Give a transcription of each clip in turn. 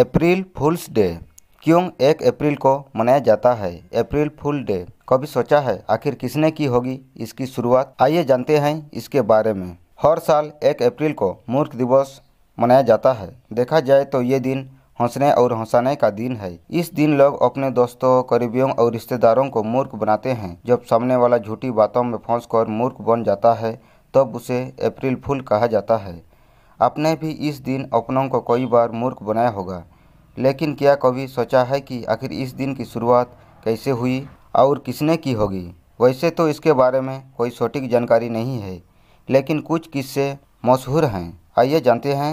अप्रैल फूल्स day क्यों एक अप्रैल को मनाया जाता है अप्रैल फूल डे कभी सोचा है आखिर किसने की होगी इसकी शुरुआत आइए जानते हैं इसके बारे में हर साल एक अप्रैल को मूर्ख दिवस मनाया जाता है देखा जाए तो ये दिन हंसने और हंसाने का दिन है इस दिन लोग अपने दोस्तों करीबियों और रिश्तेदारों को मूर्ख बनाते हैं जब सामने वाला झूठी बातों में फंस कर मूर्ख बन जाता है तब उसे अप्रैल फूल कहा जाता है आपने भी इस दिन अपनों को कई बार मूर्ख बनाया होगा लेकिन क्या कभी सोचा है कि आखिर इस दिन की शुरुआत कैसे हुई और किसने की होगी वैसे तो इसके बारे में कोई सटीक जानकारी नहीं है लेकिन कुछ किस्से मशहूर हैं आइए जानते हैं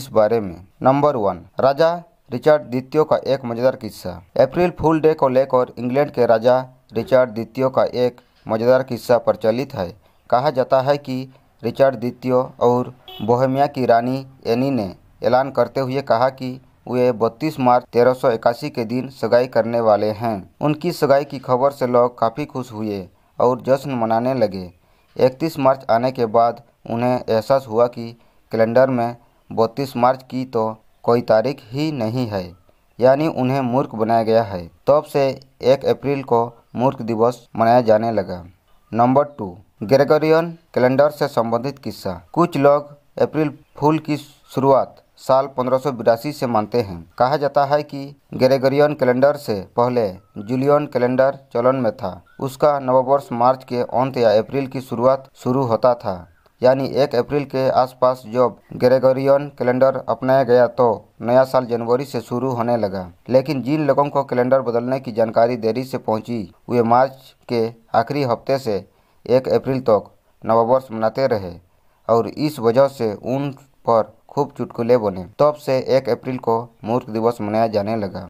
इस बारे में नंबर वन राजा रिचर्ड द्वितीय का एक मज़ेदार किस्सा अप्रैल फूल डे को लेकर इंग्लैंड के राजा रिचर्ड द्वितीय का एक मज़ेदार किस्सा प्रचलित है कहा जाता है कि रिचर्ड द्वितीय और बोहेमिया की रानी एनी ने ऐलान करते हुए कहा कि वे 32 मार्च तेरह के दिन सगाई करने वाले हैं उनकी सगाई की खबर से लोग काफ़ी खुश हुए और जश्न मनाने लगे 31 मार्च आने के बाद उन्हें एहसास हुआ कि कैलेंडर में 32 मार्च की तो कोई तारीख ही नहीं है यानी उन्हें मूर्ख बनाया गया है तब तो से एक अप्रैल को मूर्ख दिवस मनाया जाने लगा नंबर टू ग्रेगोरियन कैलेंडर से संबंधित किस्सा कुछ लोग अप्रैल फूल की शुरुआत साल पंद्रह से मानते हैं कहा जाता है कि ग्रेगोरियन कैलेंडर से पहले जूलियन कैलेंडर चलन में था उसका नववर्ष मार्च के अंत या अप्रैल की शुरुआत शुरू होता था यानी एक अप्रैल के आसपास जब ग्रेगोरियन कैलेंडर अपनाया गया तो नया साल जनवरी से शुरू होने लगा लेकिन जिन लोगों को कैलेंडर बदलने की जानकारी देरी से पहुंची वे मार्च के आखिरी हफ्ते से एक अप्रैल तक तो नववर्ष मनाते रहे और इस वजह से उन पर खूब चुटकुले बने तब से एक अप्रैल को मूर्ख दिवस मनाया जाने लगा